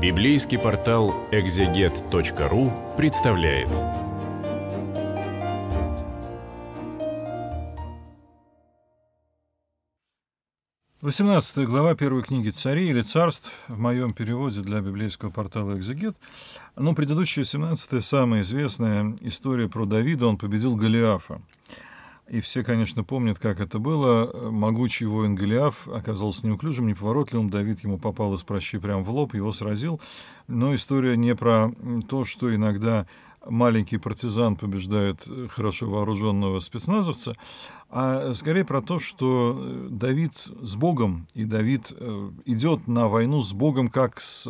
Библейский портал экзегет.ру представляет. Восемнадцатая глава первой книги «Царей» или «Царств» в моем переводе для библейского портала «Экзегет». Но ну, предыдущая, семнадцатая, самая известная история про Давида, он победил Голиафа – и все, конечно, помнят, как это было. Э, могучий воин Голиаф оказался неуклюжим, неповоротливым. Давид ему попал из прощи прямо в лоб, его сразил. Но история не про то, что иногда маленький партизан побеждает э, хорошо вооруженного спецназовца, а э, скорее про то, что Давид с Богом, и Давид идет на войну с Богом как с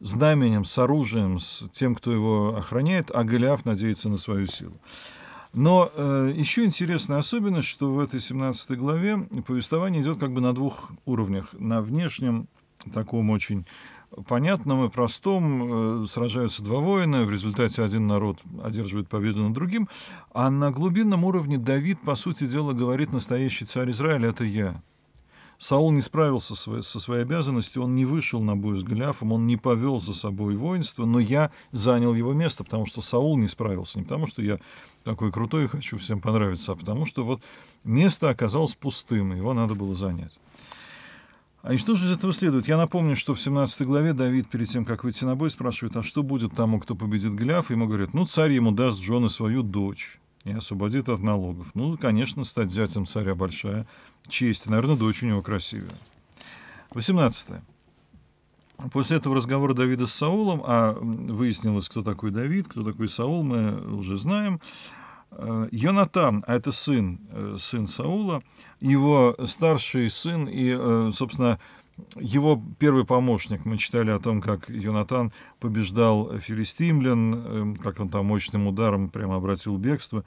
знаменем, с оружием, с тем, кто его охраняет, а Голиаф надеется на свою силу. Но э, еще интересная особенность, что в этой 17 главе повествование идет как бы на двух уровнях. На внешнем, таком очень понятном и простом, э, сражаются два воина, в результате один народ одерживает победу над другим, а на глубинном уровне Давид, по сути дела, говорит настоящий царь Израиля, это я, Саул не справился со своей обязанностью, он не вышел на бой с Голиафом, он не повел за собой воинство, но я занял его место, потому что Саул не справился, не потому что я такой крутой и хочу всем понравиться, а потому что вот место оказалось пустым, его надо было занять. А и что же из этого следует? Я напомню, что в 17 главе Давид перед тем, как выйти на бой, спрашивает, а что будет тому, кто победит Голиаф? Ему говорят, ну, царь ему даст жены свою дочь и освободит от налогов. Ну, конечно, стать зятем царя большая честь. Наверное, дочь у него красивее. 18. После этого разговора Давида с Саулом, а выяснилось, кто такой Давид, кто такой Саул, мы уже знаем, э, Йонатан, а это сын, э, сын Саула, его старший сын и, э, собственно, его первый помощник, мы читали о том, как Юнатан побеждал филистимлян, эм, как он там мощным ударом прямо обратил бегство,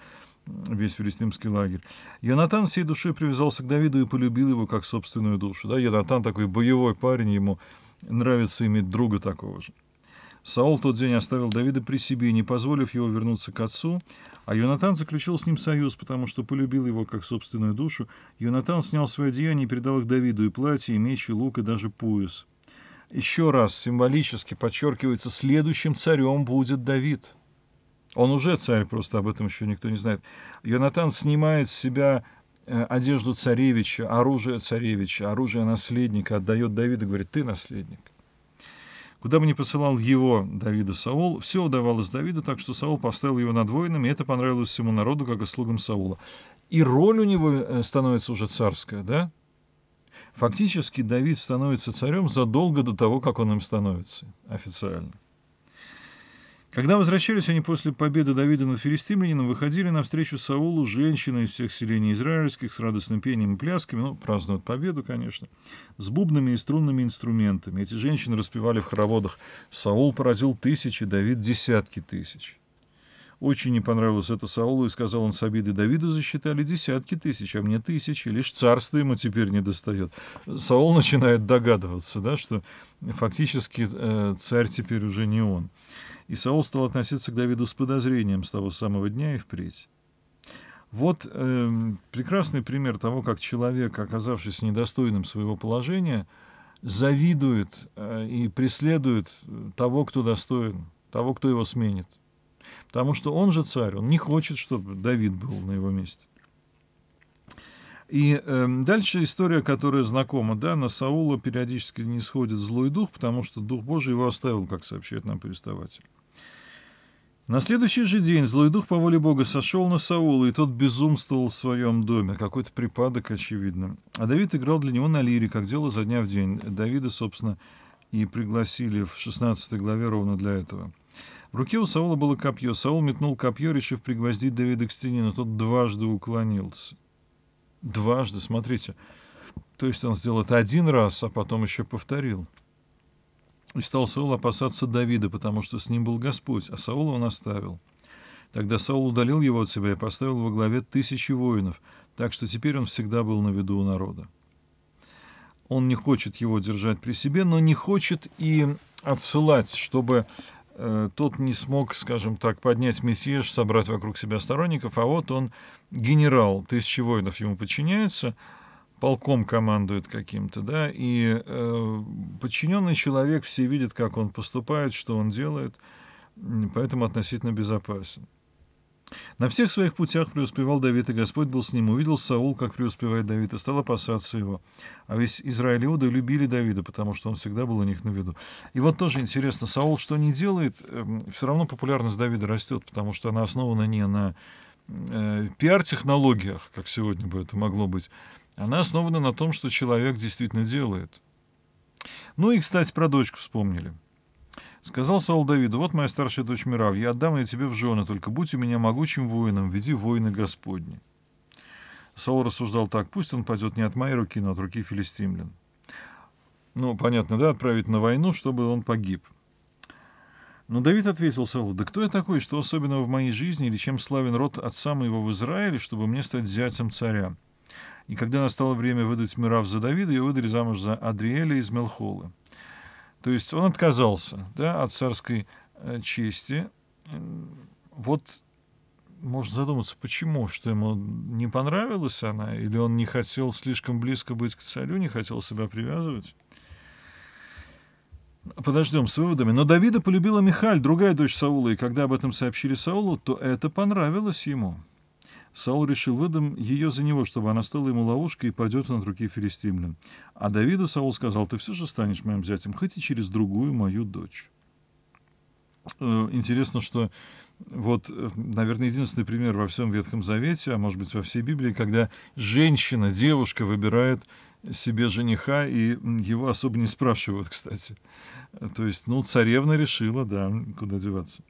весь филистимский лагерь. Юнатан всей душой привязался к Давиду и полюбил его как собственную душу. Да, Юнатан такой боевой парень, ему нравится иметь друга такого же. Саул в тот день оставил Давида при себе, не позволив его вернуться к отцу, а Юнатан заключил с ним союз, потому что полюбил его как собственную душу. Юнатан снял свои одеяние и передал их Давиду, и платье, и меч, и лук, и даже пояс. Еще раз символически подчеркивается, следующим царем будет Давид. Он уже царь, просто об этом еще никто не знает. Юнатан снимает с себя э, одежду царевича, оружие царевича, оружие наследника, отдает Давиду, говорит, ты наследник. Куда бы ни посылал его Давида Саул, все удавалось Давиду, так что Саул поставил его надвоенным, и это понравилось всему народу, как и слугам Саула. И роль у него э, становится уже царская, да? Фактически Давид становится царем задолго до того, как он им становится официально. Когда возвращались они после победы Давида над филистимлянином, выходили навстречу Саулу женщины из всех селений израильских с радостным пением и плясками, ну, празднуют победу, конечно, с бубнами и струнными инструментами. Эти женщины распевали в хороводах. Саул поразил тысячи, Давид — десятки тысяч. Очень не понравилось это Саулу, и сказал он, с обиды Давиду засчитали десятки тысяч, а мне тысячи, лишь царство ему теперь не достает. Саул начинает догадываться, да, что фактически э, царь теперь уже не он. И Саул стал относиться к Давиду с подозрением с того самого дня и впредь. Вот э, прекрасный пример того, как человек, оказавшись недостойным своего положения, завидует э, и преследует того, кто достоин, того, кто его сменит. Потому что он же царь, он не хочет, чтобы Давид был на его месте. И э, дальше история, которая знакома, да, на Саула периодически не сходит злой дух, потому что Дух Божий его оставил, как сообщает нам повествователь. На следующий же день злой дух по воле Бога сошел на Саула, и тот безумствовал в своем доме. Какой-то припадок, очевидно. А Давид играл для него на лире, как дело за дня в день. Давида, собственно, и пригласили в 16 главе ровно для этого. В руке у Саула было копье. Саул метнул копье, решив пригвоздить Давида к стене, но тот дважды уклонился. Дважды, смотрите. То есть он сделал это один раз, а потом еще повторил. И стал Саул опасаться Давида, потому что с ним был Господь, а Саула он оставил. Тогда Саул удалил его от себя и поставил во главе тысячи воинов, так что теперь он всегда был на виду у народа. Он не хочет его держать при себе, но не хочет и отсылать, чтобы Э, тот не смог, скажем так, поднять мятеж, собрать вокруг себя сторонников, а вот он генерал тысячи воинов ему подчиняется, полком командует каким-то, да, и э, подчиненный человек, все видят, как он поступает, что он делает, поэтому относительно безопасен. На всех своих путях преуспевал Давид, и Господь был с ним. Увидел Саул, как преуспевает Давид, и стал опасаться его. А весь Израиль Иуда любили Давида, потому что он всегда был у них на виду. И вот тоже интересно, Саул что не делает, эм, все равно популярность Давида растет, потому что она основана не на э, пиар-технологиях, как сегодня бы это могло быть, она основана на том, что человек действительно делает. Ну и, кстати, про дочку вспомнили. Сказал Саул Давиду, вот моя старшая дочь Мирав, я отдам ее тебе в жены, только будь у меня могучим воином, веди воины Господни. Саул рассуждал так, пусть он пойдет не от моей руки, но от руки филистимлян. Ну, понятно, да, отправить на войну, чтобы он погиб. Но Давид ответил Саулу, да кто я такой, что особенного в моей жизни, или чем славен род отца моего в Израиле, чтобы мне стать зятем царя? И когда настало время выдать Мирав за Давида, ее выдали замуж за Адриэля из Мелхолы. То есть он отказался да, от царской э, чести. Вот можно задуматься, почему, что ему не понравилась она, или он не хотел слишком близко быть к царю, не хотел себя привязывать. Подождем с выводами. Но Давида полюбила Михаль, другая дочь Саула, и когда об этом сообщили Саулу, то это понравилось ему. Саул решил выдам ее за него, чтобы она стала ему ловушкой и пойдет на от руки филистимлян. А Давиду Саул сказал, ты все же станешь моим зятем, хоть и через другую мою дочь. Э, интересно, что вот, э, наверное, единственный пример во всем Ветхом Завете, а может быть во всей Библии, когда женщина, девушка выбирает себе жениха, и его особо не спрашивают, кстати. То есть, ну, царевна решила, да, куда деваться.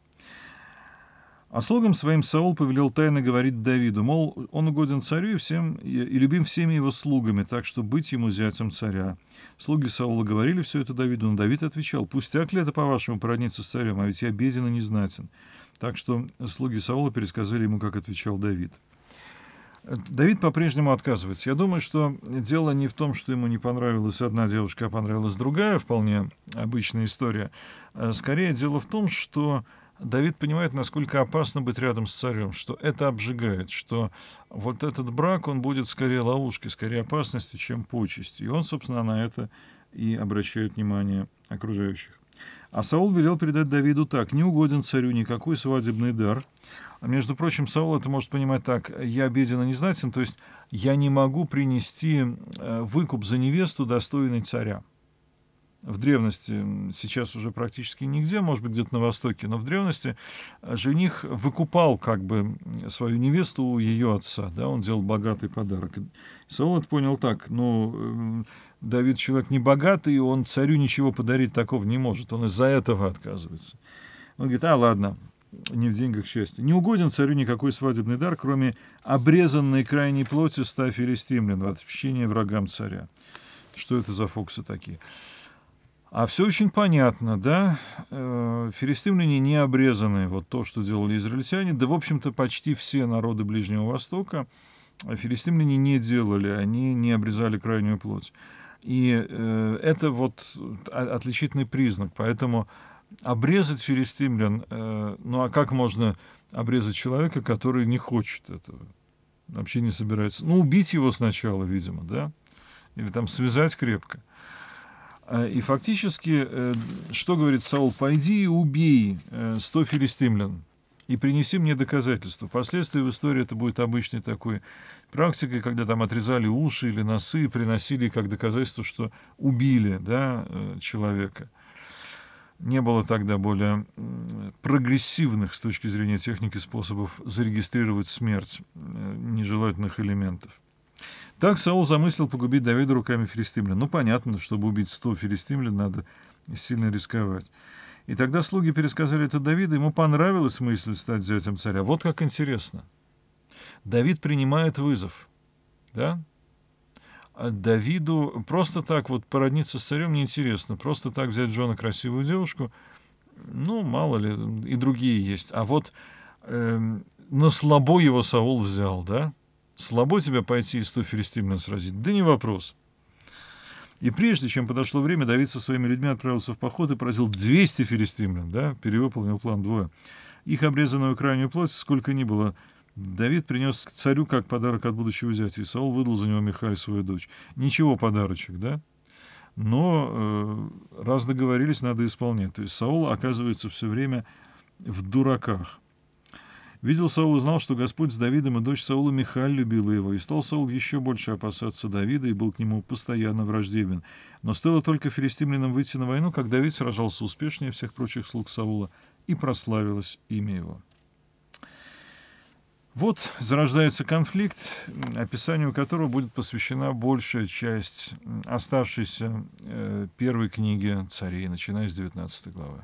А слугам своим Саул повелел тайно говорить Давиду, мол, он угоден царю и, всем, и любим всеми его слугами, так что быть ему зятем царя. Слуги Саула говорили все это Давиду, но Давид отвечал, пустяк ли это, по-вашему, породниться с царем, а ведь я беден и незнатен. Так что слуги Саула пересказали ему, как отвечал Давид. Давид по-прежнему отказывается. Я думаю, что дело не в том, что ему не понравилась одна девушка, а понравилась другая, вполне обычная история. Э, скорее, дело в том, что Давид понимает, насколько опасно быть рядом с царем, что это обжигает, что вот этот брак, он будет скорее ловушкой, скорее опасностью, чем почестью. И он, собственно, на это и обращает внимание окружающих. А Саул велел передать Давиду так, не угоден царю никакой свадебный дар. А между прочим, Саул это может понимать так, я обеден и незнатен, то есть я не могу принести э, выкуп за невесту, достойный царя в древности, сейчас уже практически нигде, может быть, где-то на Востоке, но в древности э, жених выкупал как бы свою невесту у ее отца, да, он делал богатый подарок. Саул понял так, ну, Давид человек не богатый, он царю ничего подарить такого не может, он из-за этого отказывается. Он говорит, а, ладно, не в деньгах счастье. Не угоден царю никакой свадебный дар, кроме обрезанной крайней плоти ста филистимлян в отмщение врагам царя. Что это за фоксы такие? А все очень понятно, да? Э, филистимляне не обрезаны. Вот то, что делали израильтяне, да, в общем-то, почти все народы Ближнего Востока э, филистимляне не делали, они не обрезали крайнюю плоть. И э, это вот отличительный признак. Поэтому обрезать филистимлян, ну а как можно обрезать человека, который не хочет этого, вообще не собирается? Ну, убить его сначала, видимо, да? Или там связать крепко. А, и фактически, э, что говорит Саул? «Пойди и убей э, сто филистимлян и принеси мне доказательства». Впоследствии в истории это будет обычной такой практикой, когда там отрезали уши или носы и приносили как доказательство, что убили да, э, человека. Не было тогда более прогрессивных с точки зрения техники способов зарегистрировать смерть нежелательных элементов. Так Саул замыслил погубить Давида руками филистимлян. Ну, понятно, чтобы убить сто филистимлян, надо сильно рисковать. И тогда слуги пересказали это Давиду, ему понравилась мысль стать зятем царя. Вот как интересно. Давид принимает вызов, да? А Давиду просто так вот породниться с царем неинтересно. Просто так взять Джона красивую девушку, ну, мало ли, и другие есть. А вот э, на слабо его Саул взял, да? Слабо тебя пойти и сто филистимлян сразить? Да не вопрос. И прежде чем подошло время, Давид со своими людьми отправился в поход и поразил 200 филистимлян, да, перевыполнил план двое. Их обрезанную крайнюю плоть, сколько ни было, Давид принес к царю как подарок от будущего зятя, и Саул выдал за него Михаль, свою дочь. Ничего подарочек, да? Но э, раз договорились, надо исполнять. То есть Саул оказывается все время в дураках. Видел Саул узнал что Господь с Давидом и дочь Саула Михаль любила его, и стал Саул еще больше опасаться Давида и был к нему постоянно враждебен. Но стоило только филистимлянам выйти на войну, как Давид сражался успешнее всех прочих слуг Саула, и прославилось имя его. Вот зарождается конфликт, описанию которого будет посвящена большая часть оставшейся э, первой книги царей, начиная с 19 главы.